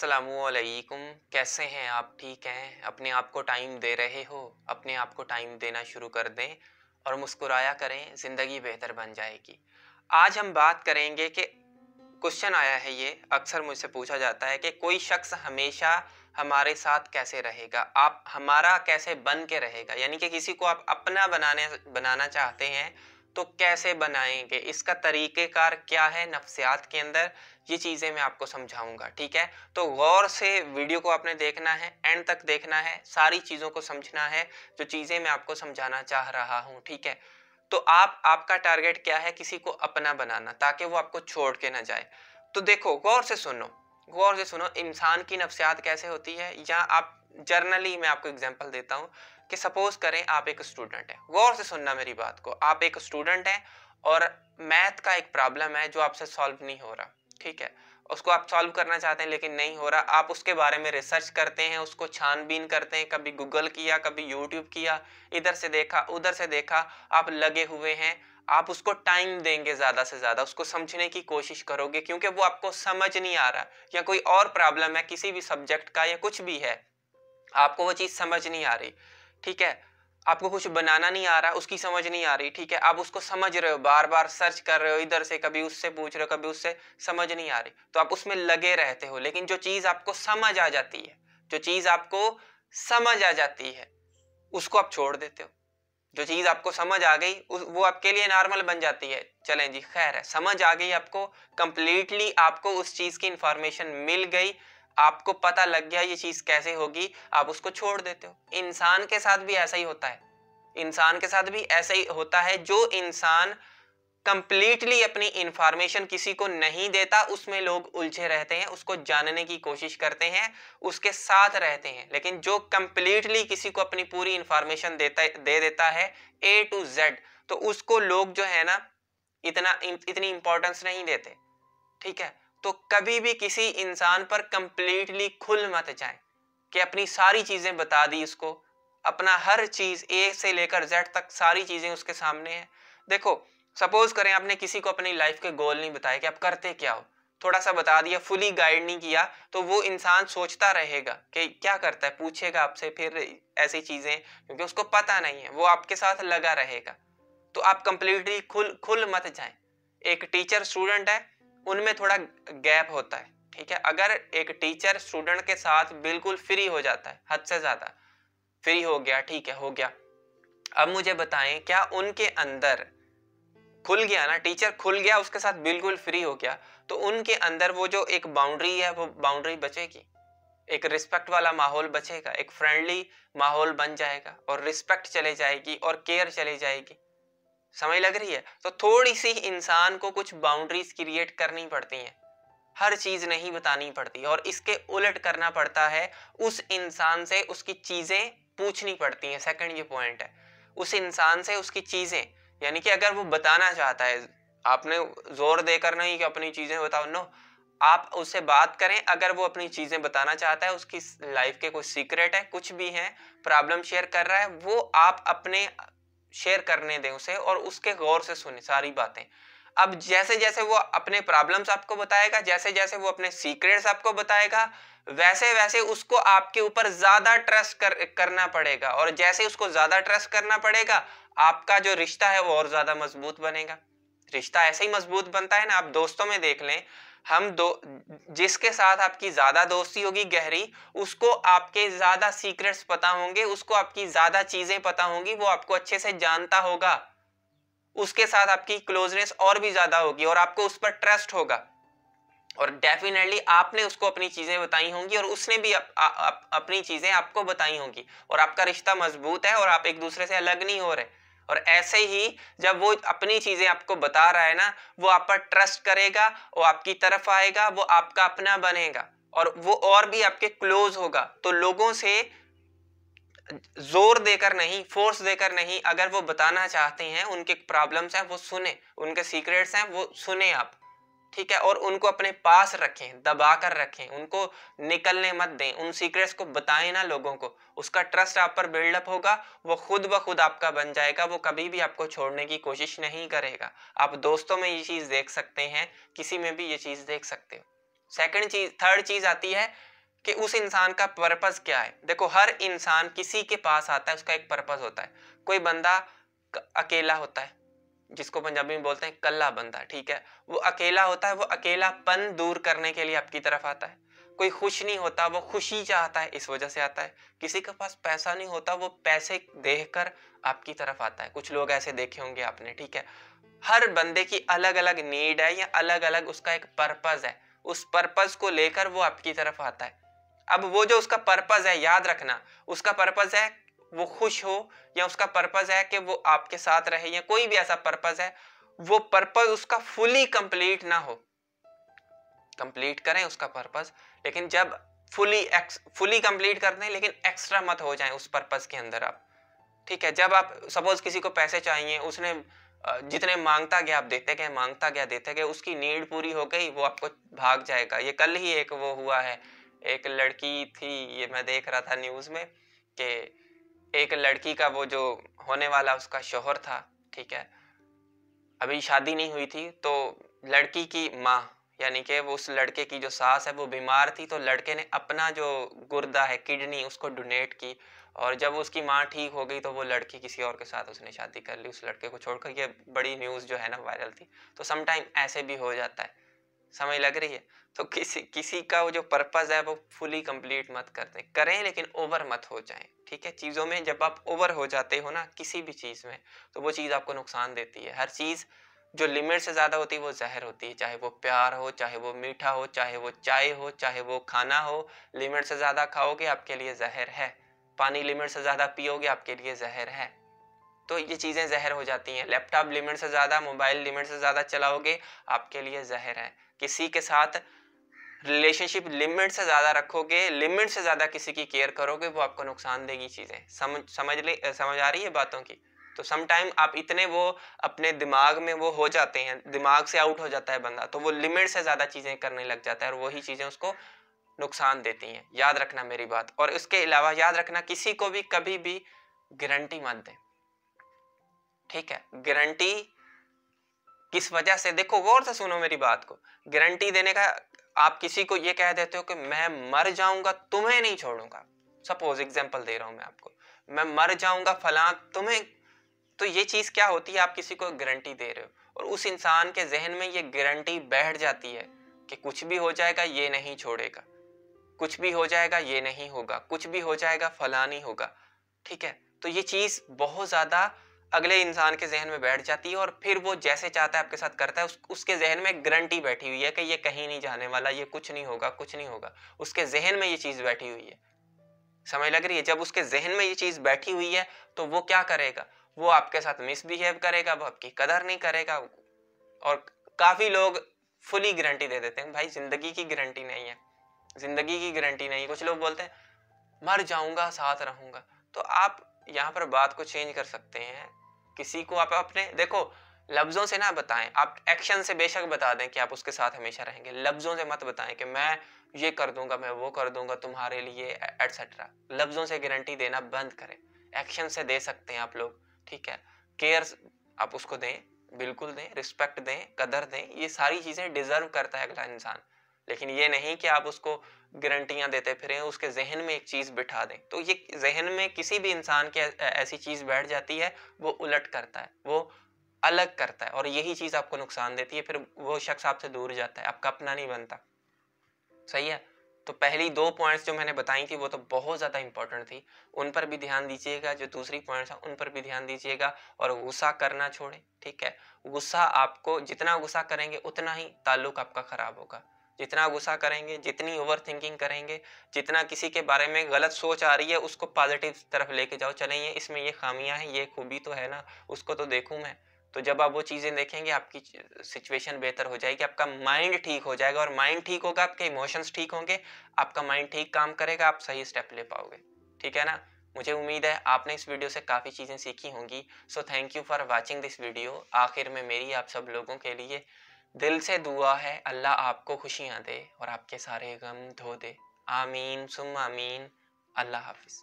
असलकुम कैसे हैं आप ठीक हैं अपने आप को टाइम दे रहे हो अपने आप को टाइम देना शुरू कर दें और मुस्कुराया करें ज़िंदगी बेहतर बन जाएगी आज हम बात करेंगे कि क्वेश्चन आया है ये अक्सर मुझसे पूछा जाता है कि कोई शख्स हमेशा हमारे साथ कैसे रहेगा आप हमारा कैसे बन के रहेगा यानी कि किसी को आप अपना बनाने बनाना चाहते हैं तो कैसे बनाएंगे इसका तरीक़ेकार क्या है नफ्सियात के अंदर ये चीज़ें मैं आपको समझाऊंगा ठीक है तो गौर से वीडियो को आपने देखना है एंड तक देखना है सारी चीज़ों को समझना है जो चीज़ें मैं आपको समझाना चाह रहा हूँ ठीक है तो आप आपका टारगेट क्या है किसी को अपना बनाना ताकि वो आपको छोड़ के ना जाए तो देखो गौर से सुनो गौर से सुनो इंसान की नफसियात कैसे होती है या आप जर्नली मैं आपको एग्जाम्पल देता हूँ कि सपोज करें आप एक स्टूडेंट हैं गौर से सुनना मेरी बात को आप एक स्टूडेंट हैं और मैथ का एक प्रॉब्लम है जो आपसे सॉल्व नहीं हो रहा ठीक है उसको आप सॉल्व करना चाहते हैं लेकिन नहीं हो रहा आप उसके बारे में रिसर्च करते हैं उसको छानबीन करते हैं कभी गूगल किया कभी यूट्यूब किया इधर से देखा उधर से देखा आप लगे हुए हैं आप उसको टाइम देंगे ज़्यादा से ज़्यादा उसको समझने की कोशिश करोगे क्योंकि वो आपको समझ नहीं आ रहा या कोई और प्रॉब्लम है किसी भी सब्जेक्ट का या कुछ भी है आपको वो चीज़ समझ नहीं आ रही ठीक है आपको कुछ बनाना नहीं आ रहा उसकी समझ नहीं आ रही ठीक है आप उसको समझ रहे हो बार बार सर्च कर रहे हो इधर से कभी उससे पूछ रहे हो कभी उससे समझ नहीं आ रही तो आप उसमें लगे रहते हो लेकिन जो चीज़ आपको समझ आ जाती है जो चीज़ आपको समझ आ जाती है उसको आप छोड़ देते हो जो चीज़ आपको समझ आ गई वो आपके लिए नॉर्मल बन जाती है चलें जी खैर है समझ आ गई आपको कंप्लीटली आपको उस चीज़ की इंफॉर्मेशन मिल गई आपको पता लग गया ये चीज कैसे होगी आप उसको छोड़ देते हो इंसान के साथ भी ऐसा ही होता है इंसान के साथ भी ऐसा ही होता है जो इंसान कंप्लीटली अपनी इंफॉर्मेशन किसी को नहीं देता उसमें लोग उलझे रहते हैं उसको जानने की कोशिश करते हैं उसके साथ रहते हैं लेकिन जो कंप्लीटली किसी को अपनी पूरी इंफॉर्मेशन देता दे देता है ए टू जेड तो उसको लोग जो है ना इतना इतनी इंपॉर्टेंस नहीं देते ठीक है तो कभी भी किसी इंसान पर कंप्लीटली खुल मत जाए कि अपनी सारी चीज़ें बता दी उसको अपना हर चीज़ ए से लेकर जेड तक सारी चीज़ें उसके सामने है देखो सपोज करें आपने किसी को अपनी लाइफ के गोल नहीं बताए कि आप करते क्या हो थोड़ा सा बता दिया फुली गाइड नहीं किया तो वो इंसान सोचता रहेगा कि क्या करता है पूछेगा आपसे फिर ऐसी चीज़ें क्योंकि उसको पता नहीं है वो आपके साथ लगा रहेगा तो आप कंप्लीटली खुल खुल मत जाए एक टीचर स्टूडेंट है उनमें थोड़ा गैप होता है ठीक है अगर एक टीचर स्टूडेंट के साथ बिल्कुल फ्री हो जाता है हद से ज़्यादा फ्री हो गया ठीक है हो गया अब मुझे बताएं क्या उनके अंदर खुल गया ना टीचर खुल गया उसके साथ बिल्कुल फ्री हो गया तो उनके अंदर वो जो एक बाउंड्री है वो बाउंड्री बचेगी एक रिस्पेक्ट वाला माहौल बचेगा एक फ्रेंडली माहौल बन जाएगा और रिस्पेक्ट चले जाएगी और केयर चले जाएगी समझ लग रही है तो थोड़ी सी इंसान को कुछ बाउंड्रीज क्रिएट करनी पड़ती हैं हर चीज नहीं बतानी पड़ती और इसके उलट करना पड़ता है उस इंसान से उसकी चीजें पूछनी पड़ती हैं सेकंड ये पॉइंट है उस इंसान से उसकी चीजें यानी कि अगर वो बताना चाहता है आपने जोर देकर नहीं कि अपनी चीजें बताओ नो आप उससे बात करें अगर वो अपनी चीजें बताना चाहता है उसकी लाइफ के कोई सीक्रेट है कुछ भी है प्रॉब्लम शेयर कर रहा है वो आप अपने शेयर करने दें उसे और उसके गौर से सुने सारी बातें अब जैसे जैसे वो अपने प्रॉब्लम्स आपको बताएगा जैसे जैसे वो अपने सीक्रेट्स आपको बताएगा वैसे वैसे उसको आपके ऊपर ज़्यादा ट्रस्ट कर, करना पड़ेगा और जैसे उसको ज़्यादा ट्रस्ट करना पड़ेगा आपका जो रिश्ता है वो और ज़्यादा मजबूत बनेगा रिश्ता ऐसे ही मजबूत बनता है ना आप दोस्तों में देख लें हम दो जिसके साथ आपकी ज्यादा दोस्ती होगी गहरी उसको आपके ज्यादा सीक्रेट्स पता होंगे उसको आपकी ज्यादा चीजें पता होंगी वो आपको अच्छे से जानता होगा उसके साथ आपकी क्लोजनेस और भी ज्यादा होगी और आपको उस पर ट्रस्ट होगा और डेफिनेटली आपने उसको अपनी चीजें बताई होंगी और उसने भी अप, अप, अप, अपनी चीजें आपको बताई होंगी और आपका रिश्ता मजबूत है और आप एक दूसरे से अलग नहीं हो रहे और ऐसे ही जब वो अपनी चीज़ें आपको बता रहा है ना वो आप पर ट्रस्ट करेगा वो आपकी तरफ आएगा वो आपका अपना बनेगा और वो और भी आपके क्लोज होगा तो लोगों से जोर देकर नहीं फोर्स देकर नहीं अगर वो बताना चाहते हैं उनके प्रॉब्लम्स हैं वो सुने उनके सीक्रेट्स हैं वो सुने आप ठीक है और उनको अपने पास रखें दबा कर रखें उनको निकलने मत दें उन सीक्रेट्स को बताएं ना लोगों को उसका ट्रस्ट आप पर बिल्डअप होगा वो खुद ब खुद आपका बन जाएगा वो कभी भी आपको छोड़ने की कोशिश नहीं करेगा आप दोस्तों में ये चीज़ देख सकते हैं किसी में भी ये चीज़ देख सकते हो सेकेंड चीज़ थर्ड चीज़ आती है कि उस इंसान का पर्पज़ क्या है देखो हर इंसान किसी के पास आता है उसका एक पर्पज़ होता है कोई बंदा अकेला होता है जिसको पंजाबी में बोलते हैं कल्ला बंदा ठीक है वो अकेला होता है वो अकेलापन दूर करने के लिए आपकी तरफ आता है कोई खुश नहीं होता वो खुशी चाहता है इस वजह से आता है किसी के पास पैसा नहीं होता वो पैसे कर आपकी तरफ आता है कुछ लोग ऐसे देखे होंगे आपने ठीक है हर बंदे की अलग अलग नीड है या अलग अलग उसका एक पर्पज है उस पर्पज को लेकर वो आपकी तरफ आता है अब वो जो उसका पर्पज है याद रखना उसका पर्पज है वो खुश हो या उसका पर्पज है कि वो आपके साथ रहे या कोई भी ऐसा पर्पज है वो पर्पज उसका फुली कंप्लीट ना हो कंप्लीट करें उसका पर्पज लेकिन जब फुली एक्स फुली कंप्लीट कर दें लेकिन एक्स्ट्रा मत हो जाए उस पर्पज के अंदर आप ठीक है जब आप सपोज किसी को पैसे चाहिए उसने जितने मांगता गया आप देते गए मांगता गया देते गए उसकी नीड पूरी हो गई वो आपको भाग जाएगा ये कल ही एक वो हुआ है एक लड़की थी ये मैं देख रहा था न्यूज़ में कि एक लड़की का वो जो होने वाला उसका शोहर था ठीक है अभी शादी नहीं हुई थी तो लड़की की माँ यानी कि वो उस लड़के की जो सास है वो बीमार थी तो लड़के ने अपना जो गुर्दा है किडनी उसको डोनेट की और जब उसकी माँ ठीक हो गई तो वो लड़की किसी और के साथ उसने शादी कर ली उस लड़के को छोड़कर ये बड़ी न्यूज़ जो है ना वायरल थी तो समटाइम ऐसे भी हो जाता है समझ लग रही है तो किसी किसी का वो जो पर्पज़ है वो फुली कंप्लीट मत कर दें करें लेकिन ओवर मत हो जाए ठीक है चीज़ों में जब आप ओवर हो जाते हो ना किसी भी चीज़ में तो वो चीज़ आपको नुकसान देती है हर चीज़ जो लिमिट से ज़्यादा होती है वो जहर होती है चाहे वो प्यार हो चाहे वो मीठा हो चाहे वो चाय हो चाहे वो खाना हो लिमिट से ज़्यादा खाओगे आपके लिए जहर है पानी लिमिट से ज़्यादा पियोगे आपके लिए जहर है तो ये चीज़ें जहर हो जाती हैं लैपटॉप लिमिट से ज़्यादा मोबाइल लिमिट से ज़्यादा चलाओगे आपके लिए जहर है किसी के साथ रिलेशनशिप लिमिट से ज़्यादा रखोगे लिमिट से ज़्यादा किसी की केयर करोगे वो आपको नुकसान देगी चीज़ें समझ समझ ले समझ आ रही है बातों की तो समटाइम आप इतने वो अपने दिमाग में वो हो जाते हैं दिमाग से आउट हो जाता है बंदा तो वो लिमिट से ज़्यादा चीज़ें करने लग जाता है और वही चीज़ें उसको नुकसान देती हैं याद रखना मेरी बात और इसके अलावा याद रखना किसी को भी कभी भी गारंटी मत दें ठीक है गारंटी किस वजह से देखो गौर से सुनो मेरी बात को गारंटी देने का आप किसी को ये कह देते हो कि मैं मर जाऊंगा तुम्हें नहीं छोड़ूंगा सपोज एग्जाम्पल दे रहा हूं मैं आपको मैं मर जाऊंगा फला तुम्हें तो ये चीज क्या होती है आप किसी को गारंटी दे रहे हो और उस इंसान के जहन में ये गारंटी बैठ जाती है कि कुछ भी हो जाएगा ये नहीं छोड़ेगा कुछ भी हो जाएगा ये नहीं होगा कुछ भी हो जाएगा फला नहीं होगा ठीक है तो ये चीज बहुत ज्यादा अगले इंसान के जहन में बैठ जाती है और फिर वो जैसे चाहता है आपके साथ करता है उस, उसके जहन में गारंटी बैठी हुई है कि ये कहीं नहीं जाने वाला ये कुछ नहीं होगा कुछ नहीं होगा उसके जहन में ये चीज़ बैठी हुई है समझ लग रही है जब उसके जहन में ये चीज़ बैठी हुई है तो वो क्या करेगा वो आपके साथ मिसबिहेव करेगा वो आपकी कदर नहीं करेगा और काफ़ी लोग फुली गारंटी दे देते हैं भाई जिंदगी की गारंटी नहीं है जिंदगी की गारंटी नहीं है कुछ लोग बोलते हैं मर जाऊंगा साथ रहूंगा तो आप यहाँ पर बात को चेंज कर सकते हैं किसी को आप अपने देखो लफ्ज़ों से ना बताएं आप एक्शन से बेशक बता दें कि आप उसके साथ हमेशा रहेंगे लफ्ज़ों से मत बताएं कि मैं ये कर दूंगा मैं वो कर दूंगा तुम्हारे लिए एटसेट्रा लफ्ज़ों से गारंटी देना बंद करें एक्शन से दे सकते हैं आप लोग ठीक है केयर आप उसको दें बिल्कुल दें रिस्पेक्ट दें कदर दें ये सारी चीज़ें डिज़र्व करता है अगला इंसान लेकिन ये नहीं कि आप उसको गारंटियां देते फिरें उसके जहन में एक चीज़ बिठा दें तो ये जहन में किसी भी इंसान के ऐसी चीज़ बैठ जाती है वो उलट करता है वो अलग करता है और यही चीज़ आपको नुकसान देती है फिर वो शख्स आपसे दूर जाता है आपका अपना नहीं बनता सही है तो पहली दो पॉइंट्स जो मैंने बताई थी वो तो बहुत ज़्यादा इंपॉर्टेंट थी उन पर भी ध्यान दीजिएगा जो दूसरी पॉइंट्स हैं उन पर भी ध्यान दीजिएगा और गुस्सा करना छोड़ें ठीक है गुस्सा आपको जितना गुस्सा करेंगे उतना ही ताल्लुक आपका ख़राब होगा जितना गुस्सा करेंगे जितनी ओवर थिंकिंग करेंगे जितना किसी के बारे में गलत सोच आ रही है उसको पॉजिटिव तरफ लेके जाओ चले ये इसमें ये खामियां हैं ये खूबी तो है ना उसको तो देखूँ मैं तो जब आप वो चीज़ें देखेंगे आपकी सिचुएशन बेहतर हो जाएगी आपका माइंड ठीक हो जाएगा और माइंड ठीक होगा आपके इमोशंस ठीक होंगे आपका माइंड ठीक काम करेगा आप सही स्टेप ले पाओगे ठीक है ना मुझे उम्मीद है आपने इस वीडियो से काफ़ी चीज़ें सीखी होंगी so thank you for watching this video आखिर में मेरी आप सब लोगों के लिए दिल से दुआ है अल्लाह आपको खुशियाँ दे और आपके सारे गम धो दे आमीन सुम आमीन अल्लाह हाफिज़